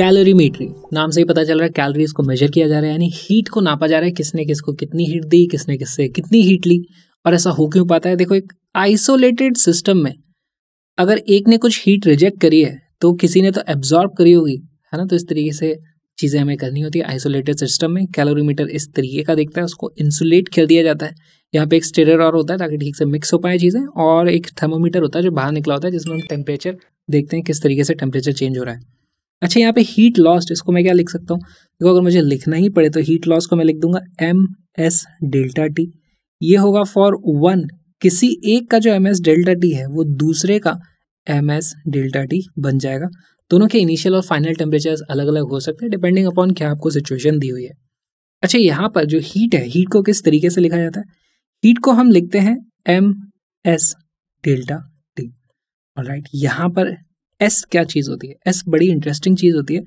मीटरी नाम से ही पता चल रहा है कैलोरीज को मेजर किया जा रहा है यानी हीट को नापा जा रहा है किसने किसको कितनी हीट दी किसने किससे कितनी हीट ली और ऐसा हो क्यों पाता है देखो एक आइसोलेटेड सिस्टम में अगर एक ने कुछ हीट रिजेक्ट करी है तो किसी ने तो एब्जॉर्ब करी होगी है ना तो इस तरीके से चीज़ें हमें करनी होती है आइसोलेटेड सिस्टम में कैलोरीमीटर इस तरीके का देखता है उसको इंसुलेट कर दिया जाता है यहाँ पे एक स्टेरर और होता है ताकि ठीक से मिक्स हो पाए चीज़ें और एक थर्मोमीटर होता है जो बाहर निकला होता है जिसमें हम टेम्परेचर देखते हैं किस तरीके से टेम्परेचर चेंज हो रहा है अच्छा यहाँ पे हीट लॉस्ट इसको मैं क्या लिख सकता हूँ देखो अगर मुझे लिखना ही पड़े तो हीट लॉस को मैं लिख दूंगा एम एस डेल्टा टी ये होगा फॉर वन किसी एक का जो एम एस डेल्टा टी है वो दूसरे का एम एस डेल्टा टी बन जाएगा दोनों के इनिशियल और फाइनल टेम्परेचर अलग अलग हो सकते हैं डिपेंडिंग अपॉन क्या आपको सिचुएशन दी हुई है अच्छा यहाँ पर जो हीट है हीट को किस तरीके से लिखा जाता है हीट को हम लिखते हैं एम एस डेल्टा टी और राइट यहाँ पर एस क्या चीज़ होती है एस बड़ी इंटरेस्टिंग चीज़ होती है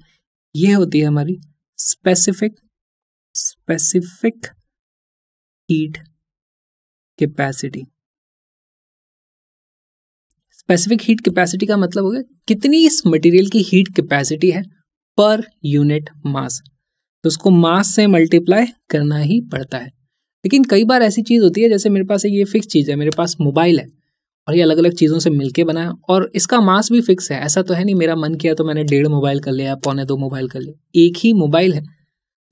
ये होती है हमारी specific specific heat capacity specific heat capacity का मतलब हो गया कितनी इस मटेरियल की हीट कैपेसिटी है पर यूनिट मास तो उसको मास से मल्टीप्लाई करना ही पड़ता है लेकिन कई बार ऐसी चीज़ होती है जैसे मेरे पास ये फिक्स चीज़ है मेरे पास मोबाइल है और ये अलग अलग चीज़ों से मिलके बना है और इसका मास भी फिक्स है ऐसा तो है नहीं मेरा मन किया तो मैंने डेढ़ मोबाइल कर लिया पौने दो मोबाइल कर लिया एक ही मोबाइल है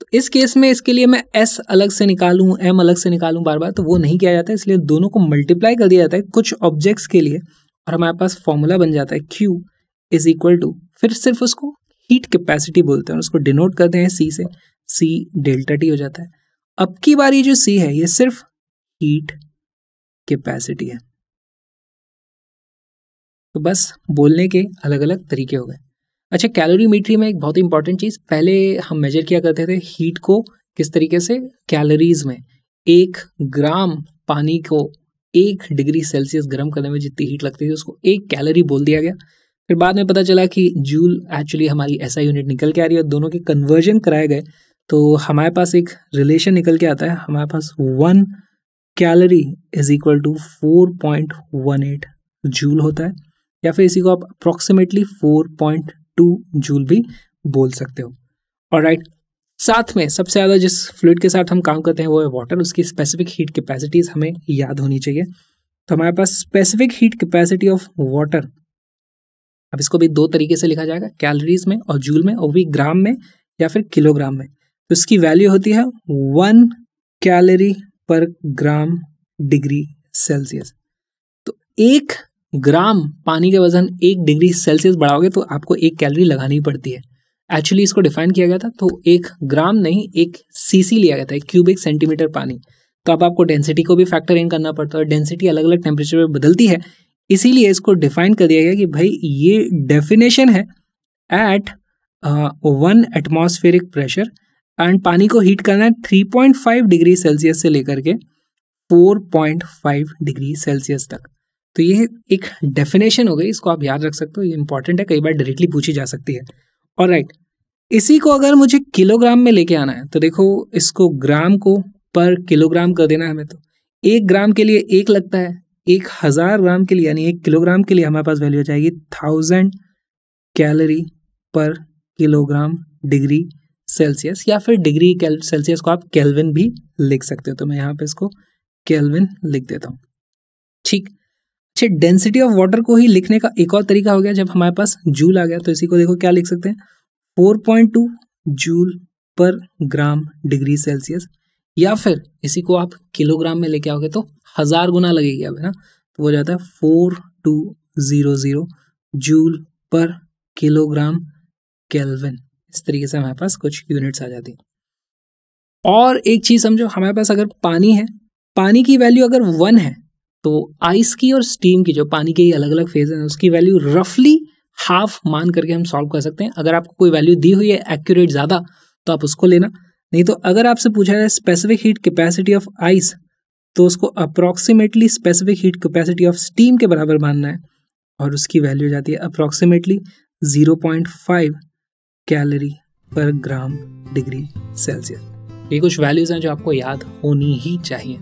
तो इस केस में इसके लिए मैं एस अलग से निकालूँ एम अलग से निकालूँ बार बार तो वो नहीं किया जाता इसलिए दोनों को मल्टीप्लाई कर दिया जाता है कुछ ऑब्जेक्ट्स के लिए और हमारे पास फॉर्मूला बन जाता है क्यू इज इक्वल टू फिर सिर्फ उसको हीट कैपेसिटी बोलते हैं और उसको डिनोट करते हैं सी से सी डेल्टा टी हो जाता है अब की बारी जो सी है ये सिर्फ हीट कैपेसिटी है तो बस बोलने के अलग अलग तरीके हो गए अच्छा कैलोरीमीट्री में एक बहुत ही इंपॉर्टेंट चीज़ पहले हम मेजर किया करते थे हीट को किस तरीके से कैलोरीज में एक ग्राम पानी को एक डिग्री सेल्सियस गर्म करने में जितनी हीट लगती थी उसको एक कैलोरी बोल दिया गया फिर बाद में पता चला कि जूल एक्चुअली हमारी ऐसा यूनिट निकल के आ रही है दोनों के कन्वर्जन कराए गए तो हमारे पास एक रिलेशन निकल के आता है हमारे पास one calorie is equal to four point one eight joule होता है या फिर इसी को आप approximately four point two joule भी बोल सकते हो और राइट साथ में सबसे ज़्यादा जिस फ्लूड के साथ हम काम करते हैं वो है वाटर उसकी स्पेसिफिक हीट कैपेसिटीज़ हमें याद होनी चाहिए तो हमारे पास specific heat capacity of water अब इसको भी दो तरीके से लिखा जाएगा कैलोरीज में और जूल में और भी ग्राम में या फिर किलोग्राम में तो इसकी वैल्यू होती है one calorie per gram degree Celsius तो एक ग्राम पानी का वजन एक डिग्री सेल्सियस बढ़ाओगे तो आपको एक कैलोरी लगानी पड़ती है एक्चुअली इसको डिफाइन किया गया था तो एक ग्राम नहीं एक सीसी लिया गया था एक क्यूबिक सेंटीमीटर पानी तो अब आपको डेंसिटी को भी फैक्टर इन करना पड़ता है डेंसिटी अलग अलग टेम्परेचर में बदलती है इसीलिए इसको डिफाइन कर दिया गया कि भाई ये डेफिनेशन है at one atmospheric pressure and पानी को हीट करना है थ्री डिग्री सेल्सियस से लेकर के 4.5 डिग्री सेल्सियस तक तो ये एक डेफिनेशन हो गई इसको आप याद रख सकते हो ये इंपॉर्टेंट है कई बार डायरेक्टली पूछी जा सकती है और राइट right, इसी को अगर मुझे किलोग्राम में लेके आना है तो देखो इसको ग्राम को पर किलोग्राम कर देना है हमें तो एक ग्राम के लिए एक लगता है एक हज़ार ग्राम के लिए यानी एक किलोग्राम के लिए हमारे पास वैल्यू हो जाएगी thousand calorie per kilogram degree Celsius या फिर डिग्री सेल्सियस को आप कैलविन भी लिख सकते हो तो मैं यहाँ पे इसको कैलविन लिख देता हूँ ठीक अच्छा डेंसिटी ऑफ वाटर को ही लिखने का एक और तरीका हो गया जब हमारे पास जूल आ गया तो इसी को देखो क्या लिख सकते हैं फोर पॉइंट टू जूल पर ग्राम डिग्री सेल्सियस या फिर इसी को आप किलोग्राम में लेके आओगे तो हज़ार गुना लगेगी अब है ना तो वो जाता है four two zero zero joule per kilogram kelvin इस तरीके से हमारे पास कुछ यूनिट्स आ जाती और एक चीज़ समझो हमारे पास अगर पानी है पानी की वैल्यू अगर वन है तो आइस की और स्टीम की जो पानी के अलग अलग फेज हैं उसकी वैल्यू रफली हाफ मान करके हम सॉल्व कर सकते हैं अगर आपको कोई वैल्यू दी हुई है एक्यूरेट ज़्यादा तो आप उसको लेना नहीं तो अगर आपसे पूछा जाए specific heat capacity of ice तो उसको approximately specific heat capacity of steam के बराबर मानना है और उसकी वैल्यू जाती है approximately 0.5 calorie per gram degree Celsius ये कुछ वैल्यूज़ हैं जो आपको याद होनी ही चाहिए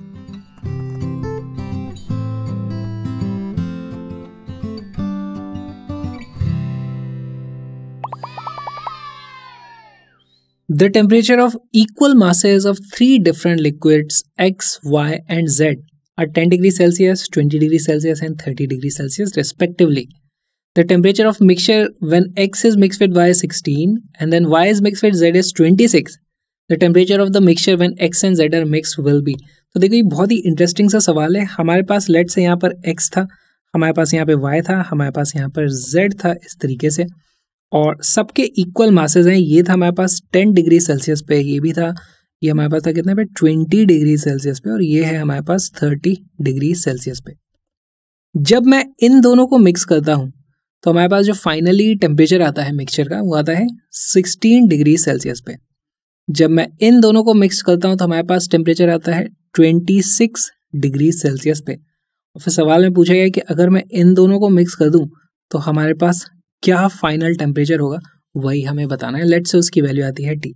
The temperature of equal masses of three different liquids X, Y and Z are 10 degree Celsius, 20 degree Celsius and 30 degree Celsius respectively. The temperature of mixture when X is mixed with Y is 16 and then Y is mixed with Z is 26. The temperature of the mixture when X and Z are mix will be तो देखो ये बहुत ही interesting सा सवाल है हमारे पास late से यहाँ पर एक्स था हमारे पास यहाँ पे वाई था हमारे पास यहाँ पर जेड था इस तरीके से और सबके इक्वल मासेज हैं ये था हमारे पास टेन डिग्री सेल्सियस पे ये भी था ये हमारे पास था कितने पे ट्वेंटी डिग्री सेल्सियस पे और ये है हमारे पास थर्टी डिग्री सेल्सियस पे जब मैं इन दोनों को मिक्स करता हूँ तो हमारे पास जो फाइनली टेम्परेचर आता है मिक्सचर का वो आता है सिक्सटीन डिग्री सेल्सियस पे जब मैं इन दोनों को मिक्स करता हूँ तो हमारे पास टेम्परेचर आता है ट्वेंटी सिक्स डिग्री सेल्सियस पे और फिर सवाल में पूछा गया कि अगर मैं इन दोनों को मिक्स कर दूँ तो हमारे पास क्या फाइनल टेम्परेचर होगा वही हमें बताना है लेट से उसकी वैल्यू आती है टी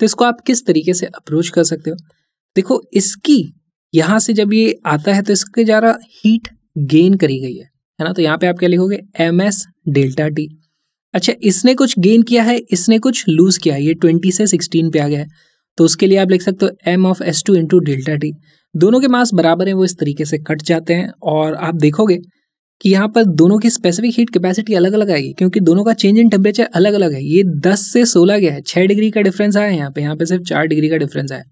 तो इसको आप किस तरीके से अप्रोच कर सकते हो देखो इसकी यहाँ से जब ये आता है तो इसके ज़्यादा हीट गेन करी गई है है ना तो यहाँ पे आप क्या लिखोगे एम एस डेल्टा टी अच्छा इसने कुछ गेन किया है इसने कुछ लूज किया है ये ट्वेंटी से सिक्सटीन पे आ गया है तो उसके लिए आप लिख सकते हो M of S two into delta T दोनों के मास बराबर हैं वो इस तरीके से कट जाते हैं और आप देखोगे कि यहाँ पर दोनों की स्पेसिफिक हीट कैपेसिटी अलग अलग आएगी क्योंकि दोनों का चेंज इन टेम्परेचर अलग अलग है ये दस से 16 गया है 6 डिग्री का डिफरेंस आया है यहाँ पे यहाँ पे सिर्फ चार डिग्री का डिफरेंस आया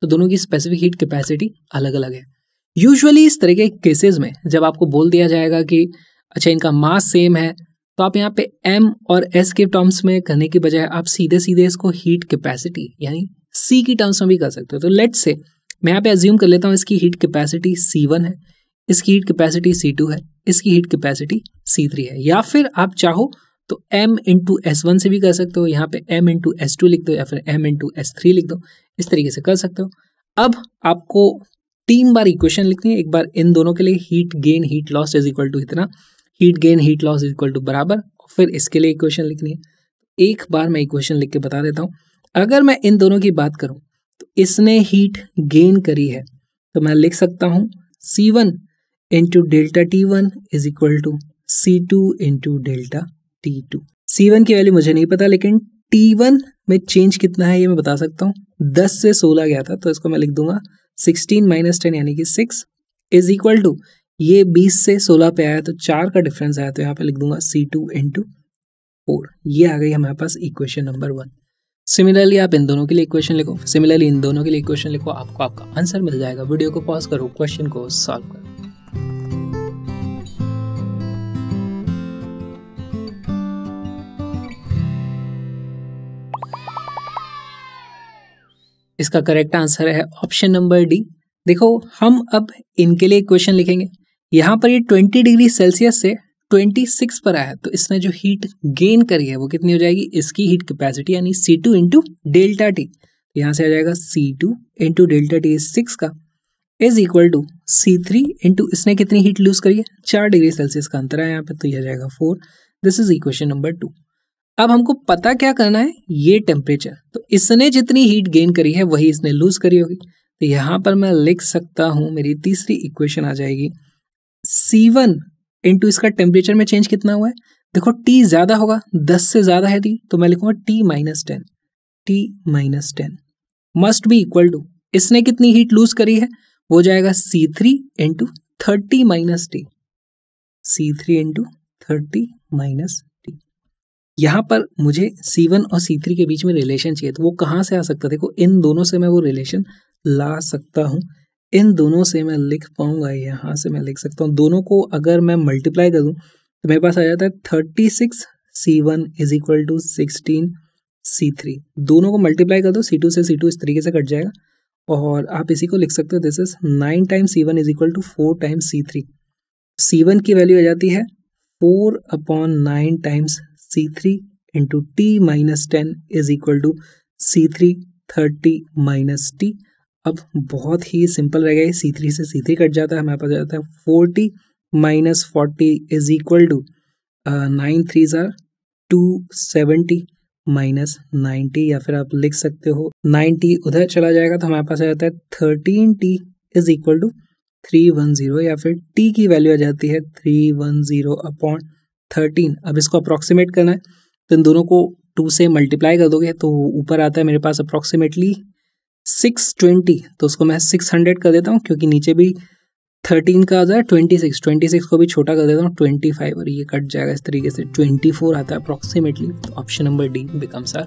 तो दोनों की स्पेसिफिक हीट कैपेसिटी अलग अलग है यूजुअली इस तरह के केसेज में जब आपको बोल दिया जाएगा कि अच्छा इनका मास सेम है तो आप यहाँ पे एम और एस के टर्म्स में करने के बजाय आप सीधे सीधे इसको हीट कैपेसिटी यानी सी की टर्म्स में भी कर सकते हो तो लेट से मैं यहाँ पे एज्यूम कर लेता हूँ इसकी हीट कैपेसिटी सी वन है इसकी हीट कैपेसिटी सी टू है इसकी हीट कैपेसिटी सी थ्री है या फिर आप चाहो तो m इंटू एस वन से भी कर सकते हो यहाँ पे m इंटू एस टू लिख दो या फिर m इंटू एस थ्री लिख दो इस तरीके से कर सकते हो अब आपको तीन बार इक्वेशन लिखनी है एक बार इन दोनों के लिए heat gain heat loss is equal to इतना heat gain heat loss is equal to बराबर फिर इसके लिए इक्वेशन लिखनी है एक बार मैं इक्वेशन लिख के बता देता हूँ अगर मैं इन दोनों की बात करूँ तो इसने हीट गेन करी है तो मैं लिख सकता हूँ C one into delta t1 is equal to c2 into delta t2. c1 की वैल्यू मुझे नहीं पता लेकिन t1 में चेंज कितना है ये मैं बता सकता हूँ 10 से 16 गया था तो इसको मैं लिख दूंगा 16 माइनस टेन यानी कि 6 इज इक्वल टू ये 20 से 16 पे आया तो चार का डिफरेंस आया तो यहाँ पे लिख दूंगा c2 टू इन फोर ये आ गई हमारे पास इक्वेशन नंबर वन सिमिलरली आप इन दोनों के लिए इक्वेशन लिखो सिमिलरली इन दोनों के लिए इक्वेशन लिखो आपको आपका आंसर मिल जाएगा वीडियो को पॉज करो क्वेश्चन को सॉल्व करो इसका करेक्ट आंसर है ऑप्शन नंबर डी देखो हम अब इनके लिए क्वेश्चन लिखेंगे यहाँ पर ये ट्वेंटी डिग्री सेल्सियस से ट्वेंटी सिक्स पर आया तो इसने जो हीट गेन करी है वो कितनी हो जाएगी इसकी हीट कैपेसिटी यानी C two into delta T यहाँ से आ जाएगा C two into delta T six का is equal to C three into इसने कितनी हीट लूज करी है चार डिग्री सेल्सियस का अंतर है यहाँ पर तो यह आ जाएगा four this is equation number two अब हमको पता क्या करना है ये टेम्परेचर तो इसने जितनी हीट गेन करी है वही इसने लूज करी होगी तो यहां पर मैं लिख सकता हूं मेरी तीसरी इक्वेशन आ जाएगी सी वन इंटू इसका टेम्परेचर में चेंज कितना हुआ है देखो टी ज़्यादा होगा दस से ज़्यादा है टी तो मैं लिखूंगा T minus ten T minus ten must be equal to इसने कितनी हीट लूज करी है वो जाएगा C three into thirty minus T C three into thirty minus यहाँ पर मुझे सी वन और सी थ्री के बीच में रिलेशन चाहिए तो वो कहाँ से आ सकता है देखो इन दोनों से मैं वो रिलेशन ला सकता हूँ इन दोनों से मैं लिख पाऊँगा यहाँ से मैं लिख सकता हूँ दोनों को अगर मैं मल्टीप्लाई करूँ तो मेरे पास आ जाता है thirty six C one is equal to sixteen C three दोनों को मल्टीप्लाई कर दो सी टू से सी टू इस तरीके से कट जाएगा और आप इसी को लिख सकते हो this is nine time C one is equal to four time C three C one की वैल्यू आ जाती है four upon nine times C three into T minus ten is equal to C three thirty minus T अब बहुत ही simple रह गया सी three से सी three cut जाता है हमारे पास जाता है forty minus forty is equal to nine three zero two seventy minus ninety या फिर आप लिख सकते हो नाइन्टी उधर चला जाएगा तो हमारे पास आ जाता है thirteen T is equal to three one zero या फिर टी की वैल्यू आ जाती है three one zero upon thirteen अब इसको अप्रॉक्सीमेट करना है तो इन दोनों को टू से मल्टीप्लाई कर दोगे तो ऊपर आता है मेरे पास अप्रॉक्सीमेटली सिक्स ट्वेंटी तो उसको मैं सिक्स हंड्रेड कर देता हूँ क्योंकि नीचे भी थर्टीन का आता है ट्वेंटी सिक्स ट्वेंटी सिक्स को भी छोटा कर देता हूँ ट्वेंटी फाइव और ये कट जाएगा इस तरीके से ट्वेंटी फोर आता है अप्रॉक्सीमेटली तो option number D becomes our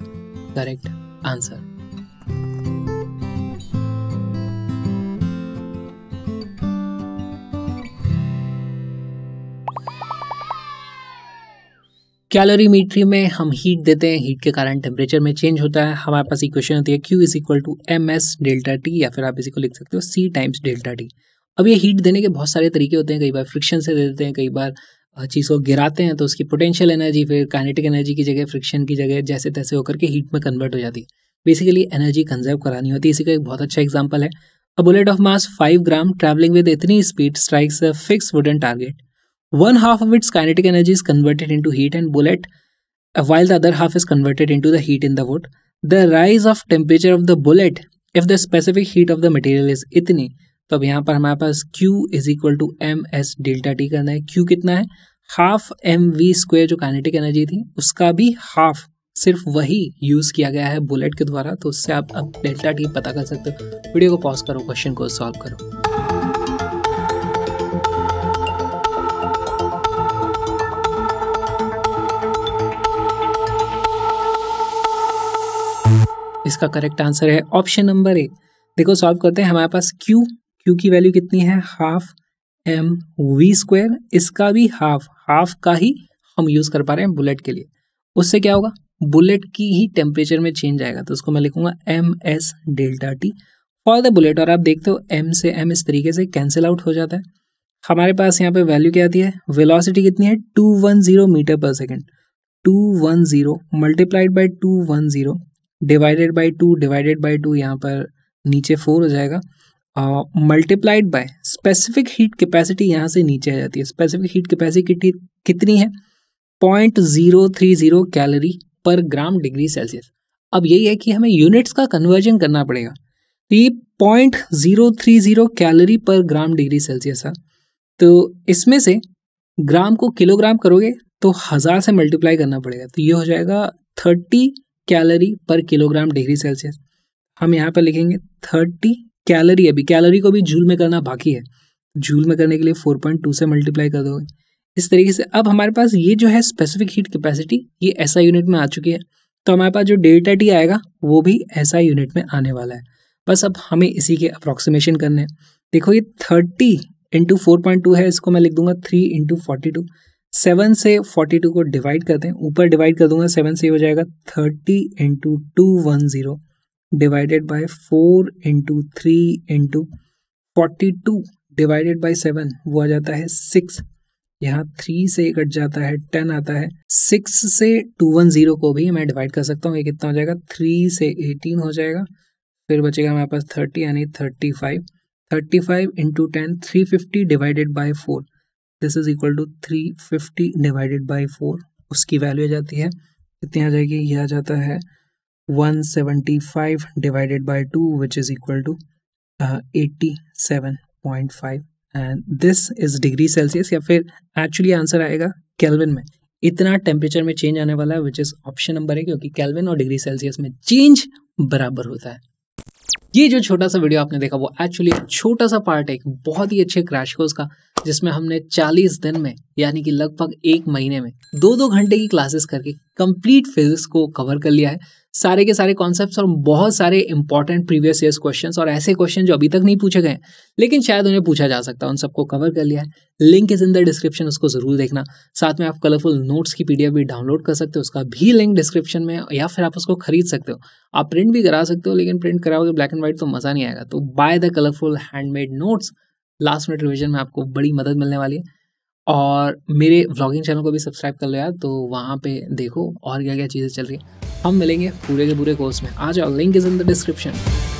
correct answer calorimetry में हम हीट देते हैं हीट के कारण टेम्परेचर में चेंज होता है हमारे पास इक्वेशन होती है Q is equal to M S delta T या फिर आप इसी को लिख सकते हो सी टाइम्स डेल्टा टी अब ये हीट देने के बहुत सारे तरीके होते हैं कई बार फ्रिक्शन से दे देते हैं कई बार चीज़ को गिराते हैं तो उसकी पोटेंशियल एनर्जी फिर काइनेटिक एनर्जी की जगह फ्रिक्शन की जगह जैसे तैसे होकर के हीट में कन्वर्ट हो जाती है बेसिकली एनर्जी कंजर्व करानी होती है इसी का एक बहुत अच्छा एग्जाम्पल है a bullet of mass five gram travelling with इतनी speed strikes a fix wooden target one half of its kinetic energy is converted into heat and bullet while the other half is converted into to the heat in the wood the rise of temperature of the bullet if the specific heat of the material is इतनी तो अब यहाँ पर हमारे पास Q is equal to M S delta T करना है Q कितना है हाफ एम वी स्क्वेयर जो काइनेटिक एनर्जी थी उसका भी हाफ सिर्फ वही यूज किया गया है बुलेट के द्वारा तो उससे आप अब डेल्टा टी पता कर सकते हो वीडियो को पॉज करो क्वेश्चन को सॉल्व करो इसका करेक्ट आंसर है ऑप्शन नंबर ए देखो सॉल्व करते हैं हमारे पास क्यू क्यू की वैल्यू कितनी है हाफ एम वी स्क्वायर इसका भी हाफ हाफ का ही हम यूज़ कर पा रहे हैं बुलेट के लिए उससे क्या होगा बुलेट की ही टेम्परेचर में चेंज आएगा तो उसको मैं लिखूंगा M S delta T for the bullet और आप देखते हो एम से एम इस तरीके से कैंसिल आउट हो जाता है हमारे पास यहाँ पे वैल्यू क्या आती है वेलोसिटी कितनी है two one zero metre per second two one zero multiplied by two one zero divided by two divided by two यहाँ पर नीचे फोर हो जाएगा multiplied by specific heat capacity यहाँ से नीचे आ जाती है स्पेसिफिक हीट कैपेसिटी कितनी है point zero three zero calorie per gram degree Celsius अब यही है कि हमें यूनिट्स का कन्वर्जन करना पड़ेगा तो ये point zero three zero calorie per gram degree Celsius है तो इसमें से ग्राम को किलोग्राम करोगे तो हज़ार से मल्टीप्लाई करना पड़ेगा तो ये हो जाएगा thirty calorie per kilogram degree Celsius हम यहाँ पर लिखेंगे थर्टी कैलोरी अभी कैलोरी को भी झूल में करना बाकी है झूल में करने के लिए फोर पॉइंट टू से मल्टीप्लाई कर दोगे इस तरीके से अब हमारे पास ये जो है स्पेसिफिक हीट कैपेसिटी ये ऐसा यूनिट में आ चुकी है तो हमारे पास जो डेल्टा टी आएगा वो भी ऐसा यूनिट में आने वाला है बस अब हमें इसी के अप्रॉक्सीमेशन करने हैं देखो ये thirty into four point two है इसको मैं लिख दूंगा three into forty two seven से फोर्टी टू को डिवाइड कर दें ऊपर डिवाइड कर दूंगा सेवन से हो जाएगा thirty into two one zero divided by four into three into forty two divided by seven वो आ जाता है सिक्स यहाँ थ्री से कट जाता है टेन आता है सिक्स से टू वन ज़ीरो को भी मैं डिवाइड कर सकता हूँ ये कितना हो जाएगा थ्री से एटीन हो जाएगा फिर बचेगा हमारे पास थर्टी यानी thirty five thirty five into ten three fifty divided by four this is equal to three fifty divided by four उसकी वैल्यू आ जाती है कितनी आ जाएगी यह आ जाता है one seventy five divided by two which is equal to eighty seven point five and this is degree Celsius या फिर एक्चुअली आंसर आएगा कैलविन में इतना टेम्परेचर में चेंज आने वाला है विच इज़ ऑप्शन नंबर है क्योंकि कैलविन और डिग्री सेल्सियस में चेंज बराबर होता है ये जो छोटा सा वीडियो आपने देखा वो एक्चुअली छोटा सा पार्ट है एक बहुत ही अच्छे क्रैश कोर्स का जिसमें हमने 40 दिन में यानी कि लगभग एक महीने में दो दो घंटे की क्लासेस करके कंप्लीट फिजिक्स को कवर कर लिया है सारे के सारे कॉन्सेप्ट्स और बहुत सारे इंपॉर्टेंट प्रीवियस ईयर्स क्वेश्चंस और ऐसे क्वेश्चन जो अभी तक नहीं पूछे गए लेकिन शायद उन्हें पूछा जा सकता है उन सबको कवर कर लिया है link is in the description उसको जरूर देखना साथ में आप कलरफुल नोट्स की पीडीएफ भी डाउनलोड कर सकते हो उसका भी लिंक डिस्क्रिप्शन में या फिर आप उसको खरीद सकते हो आप प्रिंट भी करा सकते हो लेकिन प्रिंट कराओगे ब्लैक एंड व्हाइट तो मज़ा नहीं आएगा तो buy the colourful handmade notes last minute revision में आपको बड़ी मदद मिलने वाली है और मेरे व्लॉगिंग चैनल को भी सब्सक्राइब कर लिया तो वहाँ पे देखो और क्या क्या चीज़ें चल रही हैं हम मिलेंगे पूरे के पूरे कोर्स में आ जाओ link is in the description